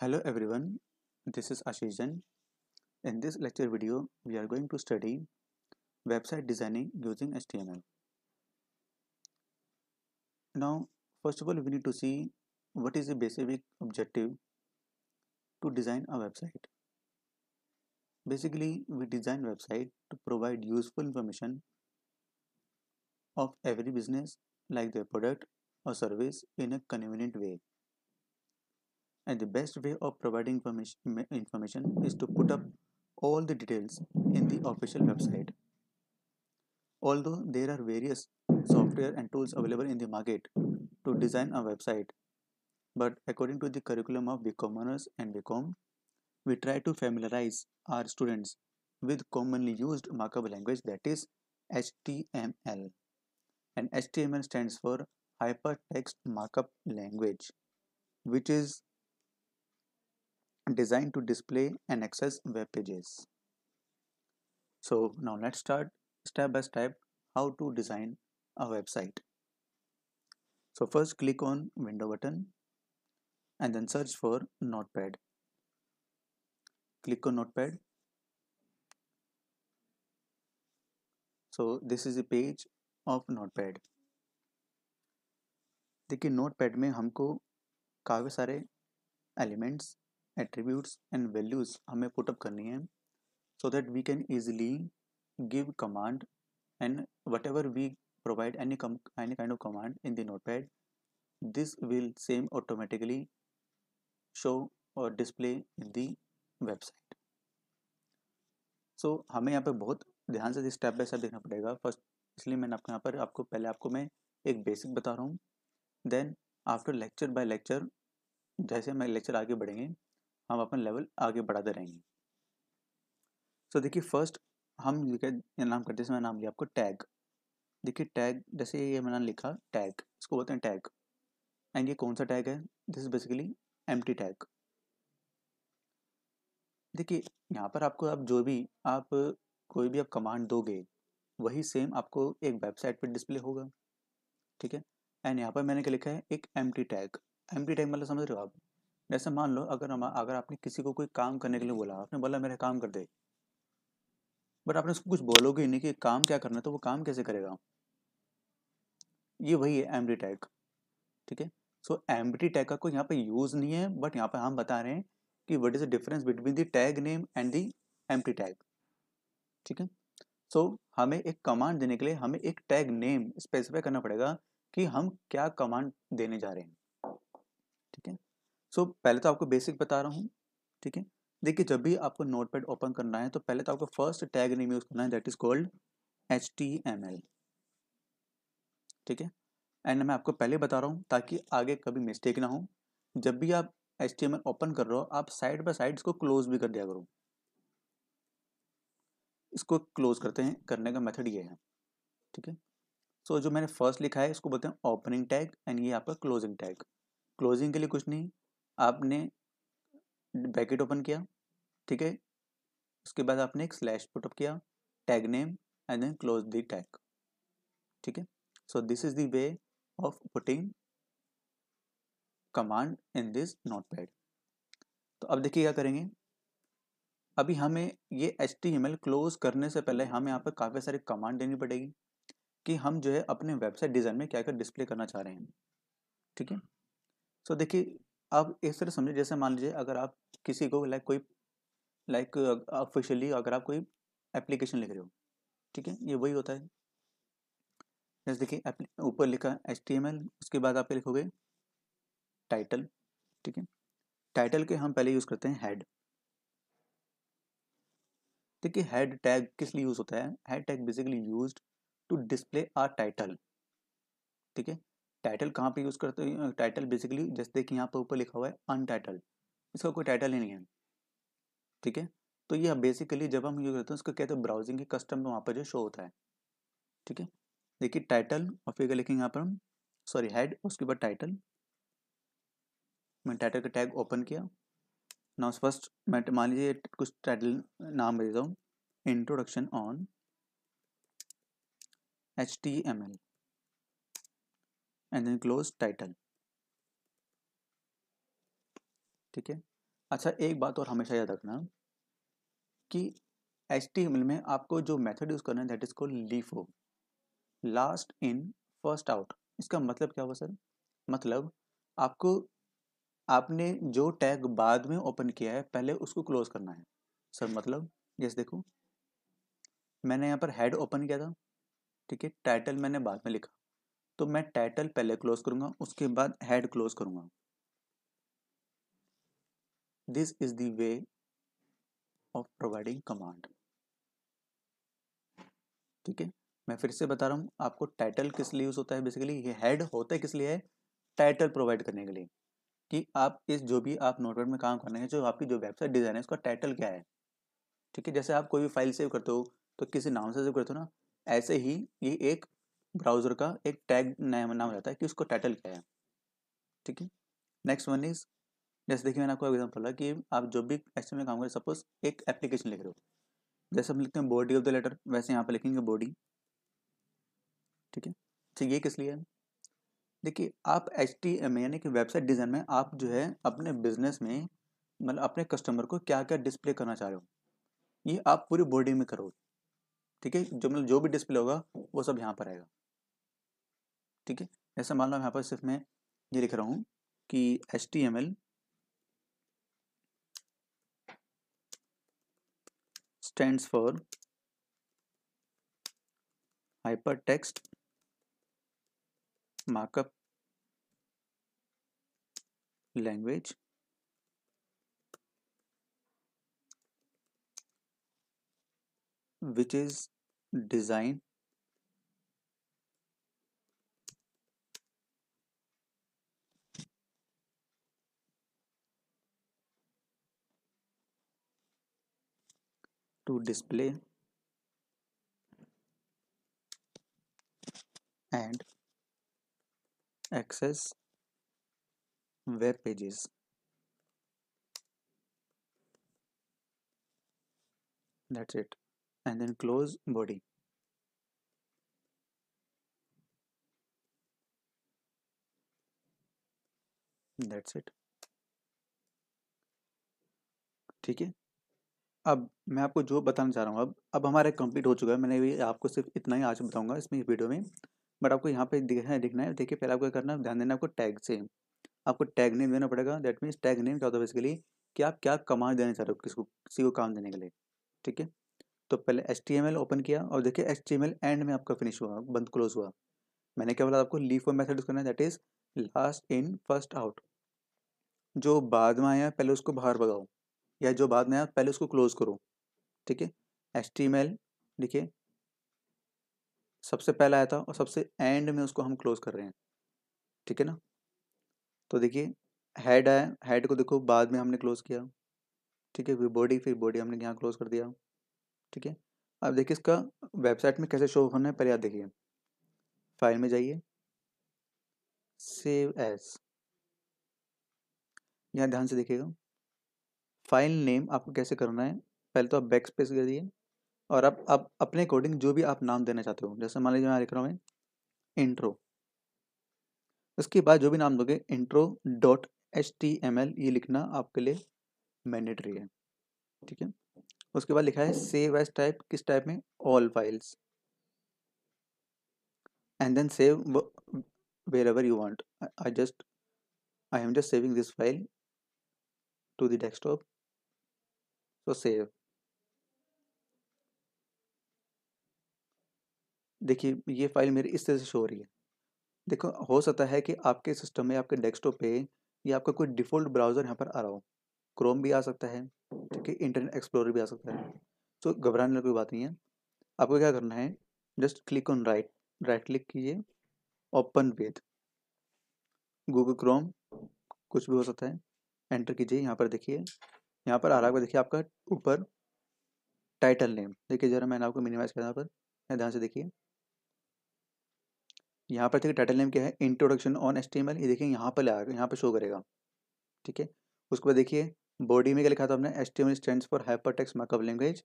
Hello everyone, this is Ashish Jain. In this lecture video, we are going to study website designing using HTML. Now, first of all, we need to see what is the basic objective to design a website. Basically, we design website to provide useful information of every business like their product or service in a convenient way and the best way of providing information is to put up all the details in the official website. Although there are various software and tools available in the market to design a website, but according to the curriculum of BCom and BCom, we try to familiarize our students with commonly used markup language that is HTML. And HTML stands for Hypertext Markup Language, which is designed to display and access web pages. So now let's start step by step how to design a website. So first click on window button and then search for notepad. Click on notepad. So this is a page of notepad. देखिए notepad में हमको काफ़ी सारे elements attributes and values हमें put up करनी है so that we can easily give command and what we provide any any kind of command in the pad this will same automatically show और display in the website so हमें यहाँ पे बहुत ध्यान से step by step देखना पड़ेगा first इसलिए मैंने आपको यहाँ पर आपको पहले आपको मैं एक बेसिक बता रहा हूँ then after lecture by lecture जैसे मैं लेक्चर आगे बढ़ेंगे हम अपन लेवल आगे बढ़ाते रहेंगे सो देखिए फर्स्ट हम लिखे नाम करते इसमें नाम लिया आपको टैग देखिए टैग जैसे ये मैंने लिखा टैग इसको बोलते हैं टैग एंड ये कौन सा टैग है this is basically M tag देखिए यहाँ पर आपको आप जो भी आप कोई भी आप कमांड दोगे वही सेम आपको एक वेबसाइट पर डिस्प्ले होगा ठीक है एंड यहाँ पर मैंने क्या लिखा है एक एम टैग एम टैग मतलब समझ रहे हो आप जैसे मान लो अगर हम अगर आपने किसी को कोई काम करने के लिए बोला आपने बोला मेरा काम कर दे बट आपने उसको कुछ बोलोगे ही नहीं कि काम क्या करना है तो वो काम कैसे करेगा ये वही है एम्ब्री टैग ठीक है सो एम्ब्री टैग का कोई यहाँ पे यूज़ नहीं है बट यहाँ पे हम बता रहे हैं कि what is the difference between the tag name and the empty tag ठीक है सो so, हमें एक कमांड देने के लिए हमें एक टैग नेम स्पेसिफाई करना पड़ेगा कि हम क्या कमांड देने जा रहे हैं ठीक है सो पहले तो आपको बेसिक बता रहा हूँ ठीक है देखिए जब भी आपको नोट पैड ओपन करना है तो पहले तो आपको फर्स्ट टैग नेम यूज़ करना है that is called H T M L ठीक है एंड मैं आपको पहले बता रहा हूँ ताकि आगे कभी मिस्टेक ना हो जब भी आप H T M L open कर रहे हो आप साइड बाय साइड इसको क्लोज भी कर दिया करो इसको क्लोज करते हैं करने का मेथड ये है ठीक है सो जो मैंने फर्स्ट लिखा है इसको बोलते हैं ओपनिंग टैग एंड ये आपका क्लोजिंग टैग क्लोजिंग के लिए कुछ नहीं आपने ब्रैकेट ओपन किया ठीक है उसके बाद आपने एक स्लैश पुटअप किया tag name and then close the tag ठीक है so this is the way of putting command in this notepad तो अब देखिए क्या करेंगे अभी हमें ये एच टी क्लोज करने से पहले हमें यहाँ पर काफ़ी सारी कमांड देनी पड़ेगी कि हम जो है अपने वेबसाइट डिज़ाइन में क्या क्या डिस्प्ले करना चाह रहे हैं ठीक है सो देखिए आप इस तरह समझे जैसे मान लीजिए अगर आप किसी को लाइक कोई लाइक ऑफिशियली अगर आप कोई एप्लीकेशन लिख रहे हो ठीक है ये वही होता है जैसे देखिए ऊपर लिखा एच उसके बाद आप लिखोगे टाइटल ठीक है टाइटल के हम पहले यूज़ करते हैं हेड देखिए हेड टैग किस लिए यूज़ होता है head tag basically used to display a title ठीक है टाइटल कहाँ पे यूज़ करते हैं टाइटल बेसिकली जैसे कि यहाँ पर ऊपर लिखा हुआ है अनटाइटल इसका कोई टाइटल ही नहीं है ठीक है तो ये बेसिकली जब हम यूज़ करते हैं उसको कहते हैं ब्राउजिंग के कस्टम में वहाँ पर जो शो होता है ठीक है देखिए टाइटल और फिर लिखेंगे यहाँ पर हम सॉरी हेड उसके बाद टाइटल मैंने टाइटल का टैग ओपन किया नाउ फर्स्ट मैं मान लीजिए कुछ टाइटल नाम भेजता हूँ introduction on H T M L and then close title ठीक है अच्छा एक बात और हमेशा याद रखना कि एच में आपको जो मेथड यूज़ करना है that is called LIFO last in first out इसका मतलब क्या हुआ सर मतलब आपको आपने जो टैग बाद में ओपन किया है पहले उसको क्लोज करना है सर मतलब जैसे देखो मैंने यहाँ पर हेड ओपन किया था ठीक है टाइटल मैंने बाद में लिखा तो मैं टाइटल पहले क्लोज करूंगा उसके बाद हेड क्लोज करूंगा this is the way of providing command ठीक है मैं फिर से बता रहा हूं आपको टाइटल किस लिए यूज़ होता है बेसिकली ये हेड होता है किस लिए है टाइटल प्रोवाइड करने के लिए कि आप इस जो भी आप नोटपैड में काम रहे हैं जो आपकी जो वेबसाइट डिज़ाइन है उसका टाइटल क्या है ठीक है जैसे आप कोई भी फाइल सेव करते हो तो किसी नाम से सेव करते हो ना ऐसे ही ये एक ब्राउजर का एक टैग नाम नाम रहता है कि उसको टाइटल क्या है ठीक है नेक्स्ट वन इज जैसे देखिए मैंने आपको एग्जाम्पल बोला कि आप जो भी एक्शन में काम करें सपोज एक एप्लीकेशन लिख रहे हो जैसे हम लिखते हैं बॉडी ऑफ द लेटर वैसे यहाँ पे लिखेंगे बॉडी ठीक है ठीक तो ये किस लिए है देखिए आप एच टी एम यानी कि वेबसाइट डिज़ाइन में आप जो है अपने बिजनेस में मतलब अपने कस्टमर को क्या क्या डिस्प्ले करना चाह रहे हो ये आप पूरी बॉडी में करोगे ठीक है जो मतलब जो भी डिस्प्ले होगा वो सब यहाँ पर आएगा ठीक है ऐसे मान लो यहाँ पर सिर्फ मैं ये लिख रहा हूँ कि H T M L stand for hyper text markup language which is design to display and access web pages that's it and then close body that's it ठीक है अब मैं आपको जो बताना चाह रहा हूँ अब अब हमारा कंप्लीट हो चुका है मैंने भी आपको सिर्फ इतना ही आज बताऊंगा इसमें इस वीडियो में बट आपको यहाँ पे दिखना है दिखना है देखिए पहले आपको करना है ध्यान देना आपको टैग से आपको टैग नेम देना पड़ेगा दैट मीन्स टैग नेम क्या होता है बेसिकली कि आप क्या कमांड देना चाह रहे हो किसको किसी को काम देने के लिए ठीक है तो पहले एच ओपन किया और देखिए एच एंड में आपका फिनिश हुआ बंद क्लोज हुआ मैंने क्या बोला आपको लीफ फॉर मैथड यूज़ करना है that is last in first out जो बाद में आया पहले उसको बाहर भगाओ या जो बाद में आया पहले उसको क्लोज करो ठीक है एच टी लिखे सबसे पहला आया था और सबसे एंड में उसको हम क्लोज कर रहे हैं ठीक है ना तो देखिए हेड आया हेड को देखो बाद में हमने क्लोज किया ठीक है फिर बॉडी फिर बॉडी हमने यहाँ क्लोज कर दिया ठीक है अब देखिए इसका वेबसाइट में कैसे शो होना है पहले आप देखिए फाइल में जाइए सेव एज यहाँ ध्यान से देखिएगा फाइल नेम आपको कैसे करना है पहले तो आप बैक स्पेस दिए और आप आप अपने अकॉर्डिंग जो भी आप नाम देना चाहते हो जैसे मान लीजिए मैं लिख रहा हूँ इंट्रो उसके बाद जो भी नाम दोगे intro dot H T M L ये लिखना आपके लिए मैंडेटरी है ठीक है उसके बाद लिखा है सेव एज टाइप किस टाइप में all files and then save where you want I just I am just saving this file to the desktop so save देखिए ये फाइल मेरी इस तरह से शो हो रही है देखो हो सकता है कि आपके सिस्टम में आपके डेस्कटॉप पे या आपका कोई डिफ़ॉल्ट ब्राउज़र यहाँ पर आ रहा हो क्रोम भी आ सकता है ठीक है इंटरनेट एक्सप्लोरर भी आ सकता है तो घबराने घबराने कोई बात नहीं है आपको क्या करना है just click on right right click कीजिए ओपन विद गूगल क्रोम कुछ भी हो सकता है एंटर कीजिए यहाँ पर देखिए यहाँ पर आ रहा है देखिए आपका ऊपर टाइटल नेम देखिए जरा मैंने आपको मिनिमाइज करना पर ध्यान से देखिए यहाँ पर देखिए टाइटल नेम क्या है इंट्रोडक्शन ऑन एस ये देखिए यहाँ पर आएगा यहाँ पर शो करेगा ठीक है उसके बाद देखिए बॉडी में क्या लिखा था हमने S T M stand for hyper text markup language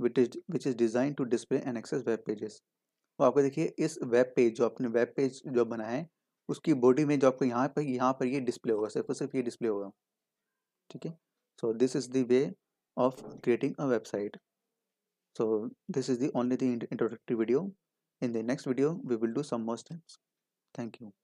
which is which is design to display and access web pages और आपको देखिए इस वेब पेज जो आपने वेब पेज जो बनाया है उसकी बॉडी में जो आपको यहाँ पर यहाँ पर ये यह डिस्प्ले होगा सिर्फ सिर्फ ये डिस्प्ले होगा ठीक है so this is the way of creating a website so this is the only the introductory video in the next video we will do some more steps thank you